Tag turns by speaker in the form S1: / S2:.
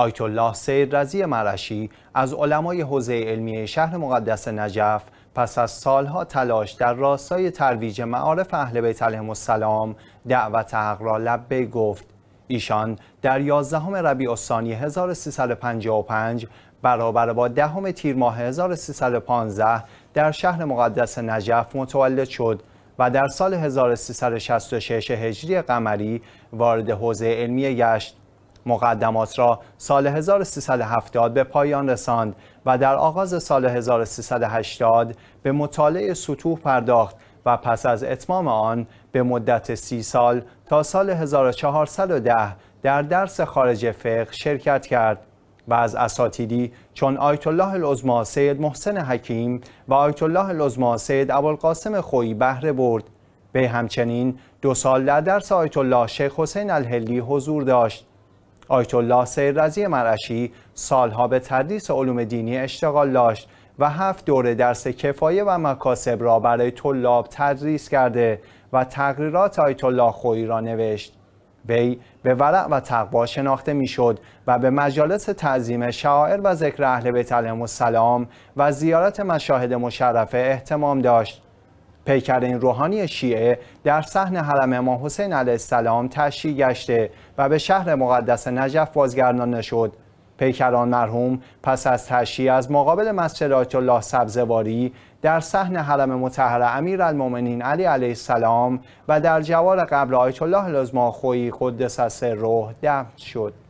S1: آیت الله سید رضی مرشی از علمای حوزه علمی شهر مقدس نجف پس از سالها تلاش در راستای ترویج معارف اهل بیت علیهم السلام دعوت حق را لبه گفت ایشان در 11 ربیع الثانی 1355 برابر با دهم تیر ماه 1315 در شهر مقدس نجف متولد شد و در سال 1366 هجری قمری وارد حوزه علمی گشت مقدمات را سال 1370 به پایان رساند و در آغاز سال 1380 به مطالعه سطوح پرداخت و پس از اتمام آن به مدت سی سال تا سال 1410 در درس خارج فقه شرکت کرد و از اساتیدی چون آیت الله العظما سید محسن حکیم و آیت الله العظما سید ابوالقاسم خویی بهره برد به همچنین دو سال در درس آیت الله شیخ حسین الهلی حضور داشت آیت الله سید رضی مرعشی سالها به تدریس علوم دینی اشتغال داشت و هفت دوره درس کفایه و مکاسب را برای طلاب تدریس کرده و تقریرات آیت الله را نوشت. وی به ورع و تقوا شناخته میشد و به مجالس تعظیم شاعر و ذکر اهل بیت علیهم السلام و زیارت مشاهد مشرفه احتمام داشت. پیکر این روحانی شیعه در صحن حرم امام حسین علیه السلام تشییع گشته و به شهر مقدس نجف بازگردانده شد پیکران مرحوم پس از تشییع از مقابل مسجد آیت الله سبزواری در صحن حرم مطهر امیرالمؤمنین علی علیه السلام و در جوار قبل آیت الله لزما خویی قدس سره دفن شد